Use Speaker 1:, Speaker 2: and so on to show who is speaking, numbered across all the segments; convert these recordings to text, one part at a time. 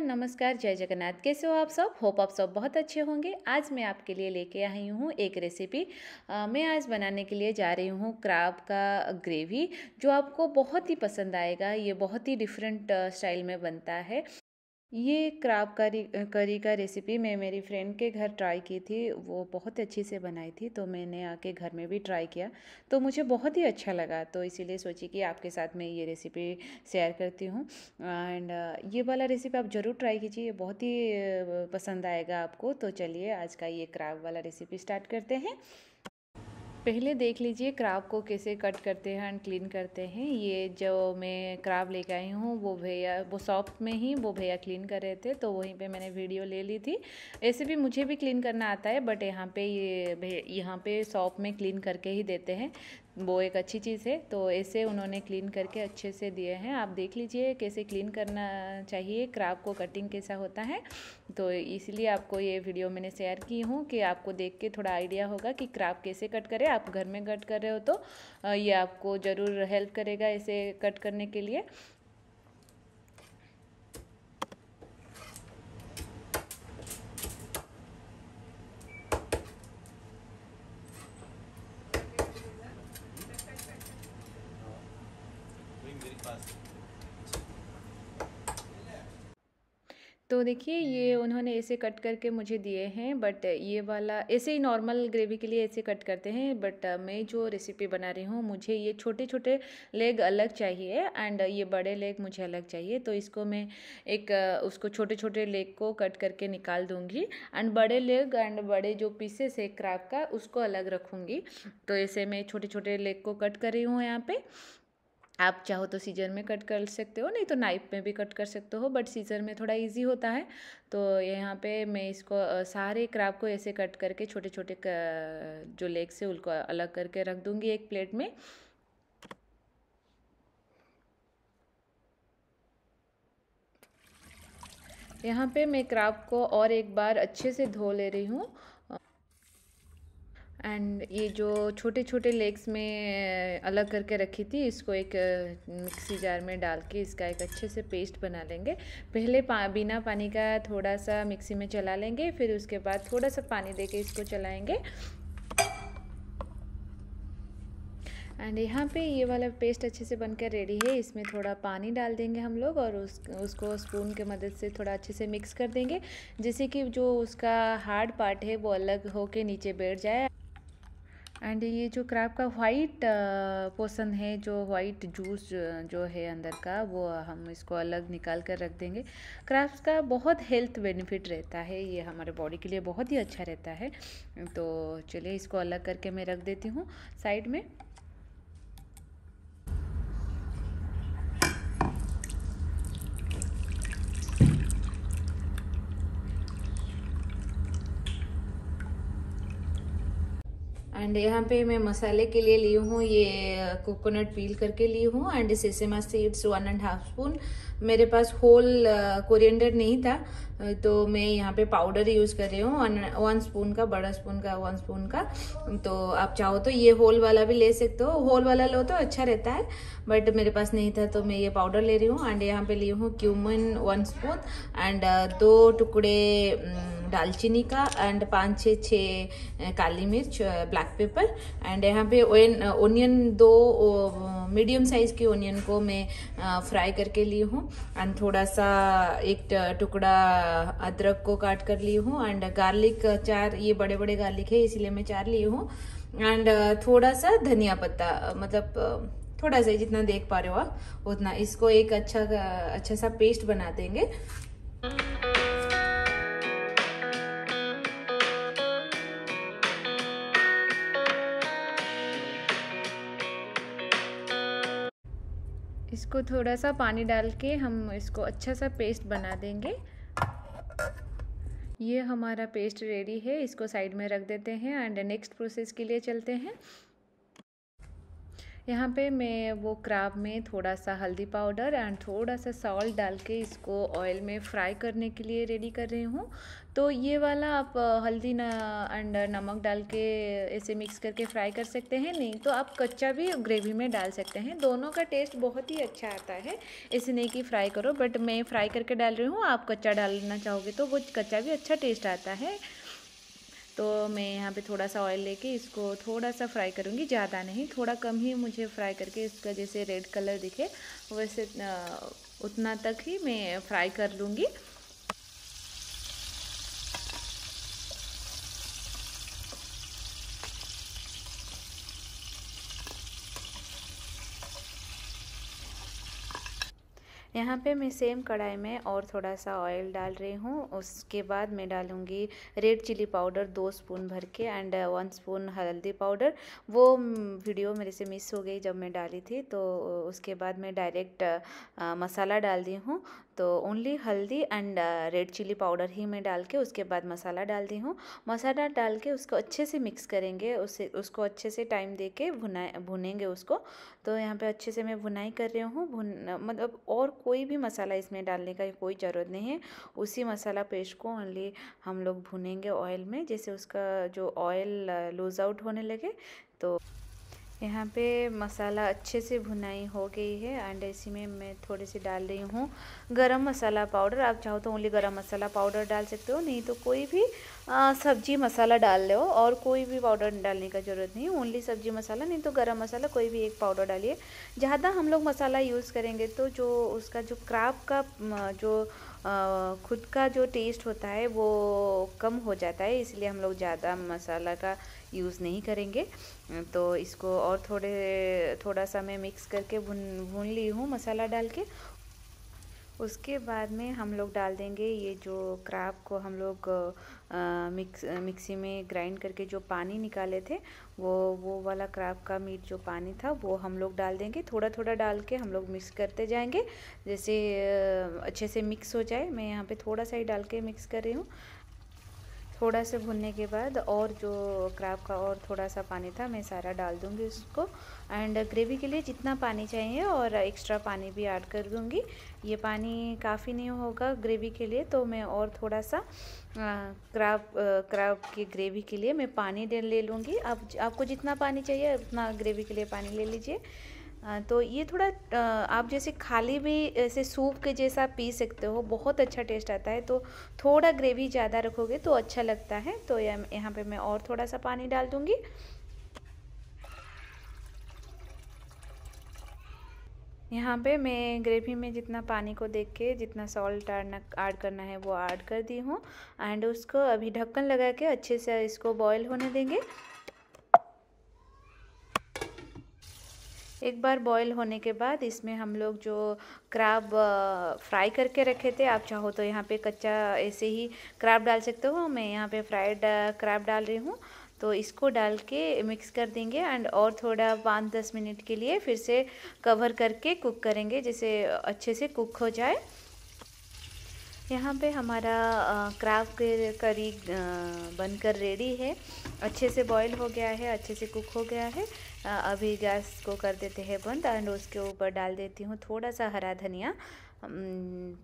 Speaker 1: Everyone नमस्कार जय जगन्नाथ कैसे हो आप सब होप आप सब बहुत अच्छे होंगे आज मैं आपके लिए लेके आई हूँ एक रेसिपी आ, मैं आज बनाने के लिए जा रही हूँ क्राब का ग्रेवी जो आपको बहुत ही पसंद आएगा ये बहुत ही डिफरेंट स्टाइल में बनता है ये क्राब करी करी का रेसिपी मैं मेरी फ्रेंड के घर ट्राई की थी वो बहुत अच्छी से बनाई थी तो मैंने आके घर में भी ट्राई किया तो मुझे बहुत ही अच्छा लगा तो इसीलिए सोची कि आपके साथ मैं ये रेसिपी शेयर करती हूँ एंड ये वाला रेसिपी आप ज़रूर ट्राई कीजिए ये बहुत ही पसंद आएगा आपको तो चलिए आज का ये क्राब वाला रेसिपी स्टार्ट करते हैं पहले देख लीजिए क्राब को कैसे कट करते हैं एंड क्लीन करते हैं ये जो मैं क्राब लेके आई हूँ वो भैया वो शॉप में ही वो भैया क्लीन कर रहे थे तो वहीं पे मैंने वीडियो ले ली थी ऐसे भी मुझे भी क्लीन करना आता है बट यहाँ पे ये यह, यहाँ पे शॉप में क्लीन करके ही देते हैं वो एक अच्छी चीज़ है तो ऐसे उन्होंने क्लीन करके अच्छे से दिए हैं आप देख लीजिए कैसे क्लीन करना चाहिए क्राप को कटिंग कैसा होता है तो इसलिए आपको ये वीडियो मैंने शेयर की हूँ कि आपको देख के थोड़ा आइडिया होगा कि क्राप कैसे कट करें आप घर में कट कर रहे हो तो ये आपको ज़रूर हेल्प करेगा ऐसे कट करने के लिए तो देखिए ये हम्म। उन्होंने ऐसे कट करके मुझे दिए हैं बट ये वाला ऐसे ही नॉर्मल ग्रेवी के लिए ऐसे कट करते हैं बट मैं जो रेसिपी बना रही हूँ मुझे ये छोटे छोटे लेग अलग चाहिए एंड ये बड़े लेग मुझे अलग चाहिए तो इसको मैं एक उसको छोटे छोटे लेग को कट करके निकाल दूँगी एंड बड़े लेग एंड बड़े जो पीसेस है क्रैप का उसको अलग रखूँगी तो ऐसे मैं छोटे छोटे लेग को कट कर रही हूँ यहाँ पर आप चाहो तो सीजर में कट कर सकते हो नहीं तो नाइफ में भी कट कर सकते हो बट सीजर में थोड़ा इजी होता है तो यहाँ पे मैं इसको सारे क्राब को ऐसे कट करके छोटे छोटे जो लेग से उनको अलग करके रख दूँगी एक प्लेट में यहाँ पे मैं क्राब को और एक बार अच्छे से धो ले रही हूँ एंड ये जो छोटे छोटे लेग्स में अलग करके रखी थी इसको एक मिक्सी जार में डाल के इसका एक अच्छे से पेस्ट बना लेंगे पहले पा, बिना पानी का थोड़ा सा मिक्सी में चला लेंगे फिर उसके बाद थोड़ा सा पानी दे के इसको चलाएँगे एंड यहाँ पे ये वाला पेस्ट अच्छे से बनकर रेडी है इसमें थोड़ा पानी डाल देंगे हम लोग और उस उसको स्पून के मदद से थोड़ा अच्छे से मिक्स कर देंगे जिससे कि जो उसका हार्ड पार्ट है वो अलग होके नीचे बैठ जाए एंड ये जो क्रैप का वाइट पोसन है जो वाइट जूस जो है अंदर का वो हम इसको अलग निकाल कर रख देंगे क्रैप्स का बहुत हेल्थ बेनिफिट रहता है ये हमारे बॉडी के लिए बहुत ही अच्छा रहता है तो चलिए इसको अलग करके मैं रख देती हूँ साइड में एंड यहाँ पे मैं मसाले के लिए ली हूँ ये कोकोनट पील करके ली हूँ and sesame seeds one and half spoon मेरे पास होल कोरिएंडर uh, नहीं था तो मैं यहाँ पे पाउडर यूज़ कर रही हूँ वन स्पून का बड़ा स्पून का वन स्पून का तो आप चाहो तो ये होल वाला भी ले सकते हो होल वाला लो तो अच्छा रहता है बट मेरे पास नहीं था तो मैं ये पाउडर ले रही हूँ एंड यहाँ पे ली हूँ क्यूमन वन स्पून एंड दो टुकड़े दालचीनी का एंड पाँच छः छः काली मिर्च ब्लैक पेपर एंड यहाँ पे ओनियन दो मीडियम साइज़ के ओनियन को मैं फ्राई करके ली हूँ एंड थोड़ा सा एक टुकड़ा अदरक को काट कर ली हूँ एंड गार्लिक चार ये बड़े बड़े गार्लिक है इसीलिए मैं चार ली हूँ एंड थोड़ा सा धनिया पत्ता मतलब थोड़ा सा जितना देख पा रहे हो आप उतना इसको एक अच्छा अच्छा सा पेस्ट बना देंगे इसको थोड़ा सा पानी डाल के हम इसको अच्छा सा पेस्ट बना देंगे ये हमारा पेस्ट रेडी है इसको साइड में रख देते हैं एंड नेक्स्ट प्रोसेस के लिए चलते हैं यहाँ पे मैं वो क्राब में थोड़ा सा हल्दी पाउडर एंड थोड़ा सा सॉल्ट डाल के इसको ऑयल में फ्राई करने के लिए रेडी कर रही हूँ तो ये वाला आप हल्दी ना एंड नमक डाल के ऐसे मिक्स करके फ्राई कर सकते हैं नहीं तो आप कच्चा भी ग्रेवी में डाल सकते हैं दोनों का टेस्ट बहुत ही अच्छा आता है ऐसे नहीं कि फ्राई करो बट मैं फ्राई करके डाल रही हूँ आप कच्चा डालना चाहोगे तो वो कच्चा भी अच्छा टेस्ट आता है तो मैं यहाँ पे थोड़ा सा ऑयल लेके इसको थोड़ा सा फ्राई करूँगी ज़्यादा नहीं थोड़ा कम ही मुझे फ्राई करके इसका जैसे रेड कलर दिखे वैसे उतना तक ही मैं फ्राई कर लूँगी यहाँ पे मैं सेम कढ़ाई में और थोड़ा सा ऑयल डाल रही हूँ उसके बाद मैं डालूँगी रेड चिली पाउडर दो स्पून भर के एंड वन स्पून हल्दी पाउडर वो वीडियो मेरे से मिस हो गई जब मैं डाली थी तो उसके बाद मैं डायरेक्ट मसाला डाल दी हूँ तो ओनली हल्दी एंड रेड चिली पाउडर ही मैं डाल के उसके बाद मसाला डालती हूँ मसाला डाल के उसको अच्छे से मिक्स करेंगे उसे उसको अच्छे से टाइम दे के भुना भुनेंगे उसको तो यहाँ पे अच्छे से मैं भुनाई कर रही हूँ भुन मतलब और कोई भी मसाला इसमें डालने का कोई ज़रूरत नहीं है उसी मसाला पेस्ट को ओनली हम लोग भुनेंगे ऑयल में जैसे उसका जो ऑयल लूज़ आउट होने लगे तो यहाँ पे मसाला अच्छे से भुनाई हो गई है एंड इसी में मैं थोड़े से डाल रही हूँ गरम मसाला पाउडर आप चाहो तो ओनली गरम मसाला पाउडर डाल सकते हो नहीं तो कोई भी सब्जी मसाला डाल लो और कोई भी पाउडर डालने का ज़रूरत नहीं ओनली सब्जी मसाला नहीं तो गरम मसाला कोई भी एक पाउडर डालिए ज़्यादा हम लोग मसाला यूज़ करेंगे तो जो उसका जो क्राप का जो खुद का जो टेस्ट होता है वो कम हो जाता है इसलिए हम लोग ज़्यादा मसाला का यूज़ नहीं करेंगे तो इसको और थोड़े थोड़ा सा मैं मिक्स करके भून भून ली हूँ मसाला डाल के उसके बाद में हम लोग डाल देंगे ये जो क्रैब को हम लोग आ, मिक्स मिक्सी में ग्राइंड करके जो पानी निकाले थे वो वो वाला क्रैब का मीट जो पानी था वो हम लोग डाल देंगे थोड़ा थोड़ा डाल के हम लोग मिक्स करते जाएंगे जैसे अच्छे से मिक्स हो जाए मैं यहाँ पे थोड़ा सा ही डाल के मिक्स कर रही हूँ थोड़ा सा भुनने के बाद और जो क्रैब का और थोड़ा सा पानी था मैं सारा डाल दूँगी उसको एंड ग्रेवी के लिए जितना पानी चाहिए और एक्स्ट्रा पानी भी ऐड कर दूँगी ये पानी काफ़ी नहीं होगा ग्रेवी के लिए तो मैं और थोड़ा सा क्रैब क्रैब की ग्रेवी के लिए मैं पानी ले लूँगी आप आपको जितना पानी चाहिए उतना ग्रेवी के लिए पानी ले लीजिए तो ये थोड़ा आप जैसे खाली भी ऐसे सूप के जैसा पी सकते हो बहुत अच्छा टेस्ट आता है तो थोड़ा ग्रेवी ज़्यादा रखोगे तो अच्छा लगता है तो यहाँ पे मैं और थोड़ा सा पानी डाल दूँगी यहाँ पे मैं ग्रेवी में जितना पानी को देख के जितना सॉल्ट ऐड करना है वो ऐड कर दी हूँ एंड उसको अभी ढक्कन लगा के अच्छे से इसको बॉयल होने देंगे एक बार बॉईल होने के बाद इसमें हम लोग जो क्राब फ्राई करके रखे थे आप चाहो तो यहाँ पे कच्चा ऐसे ही क्राब डाल सकते हो मैं यहाँ पे फ्राइड क्राब डाल रही हूँ तो इसको डाल के मिक्स कर देंगे एंड और थोड़ा पाँच दस मिनट के लिए फिर से कवर करके कुक करेंगे जैसे अच्छे से कुक हो जाए यहाँ पे हमारा क्राफ्ट करी बनकर रेडी है अच्छे से बॉईल हो गया है अच्छे से कुक हो गया है अभी गैस को कर देते हैं बंद एंड उसके ऊपर डाल देती हूँ थोड़ा सा हरा धनिया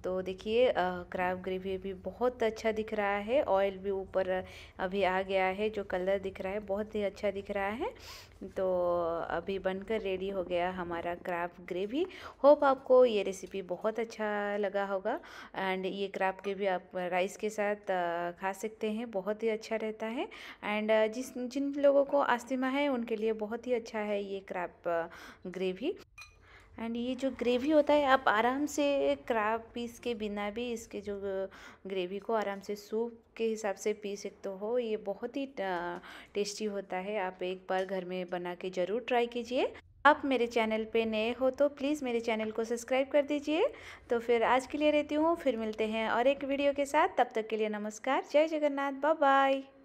Speaker 1: तो देखिए क्रैब ग्रेवी भी बहुत अच्छा दिख रहा है ऑयल भी ऊपर अभी आ गया है जो कलर दिख रहा है बहुत ही अच्छा दिख रहा है तो अभी बनकर रेडी हो गया हमारा क्रैब ग्रेवी होप आपको ये रेसिपी बहुत अच्छा लगा होगा एंड ये क्रैब ग्रेवी आप राइस के साथ खा सकते हैं बहुत ही अच्छा रहता है एंड जिस जिन लोगों को आस्तिमा है उनके लिए बहुत ही अच्छा है ये क्राफ्ट ग्रेवी एंड ये जो ग्रेवी होता है आप आराम से क्राब पीस के बिना भी इसके जो ग्रेवी को आराम से सूप के हिसाब से पी सकते हो ये बहुत ही टेस्टी होता है आप एक बार घर में बना के ज़रूर ट्राई कीजिए आप मेरे चैनल पे नए हो तो प्लीज़ मेरे चैनल को सब्सक्राइब कर दीजिए तो फिर आज के लिए रहती हूँ फिर मिलते हैं और एक वीडियो के साथ तब तक के लिए नमस्कार जय जगन्नाथ बाय बाय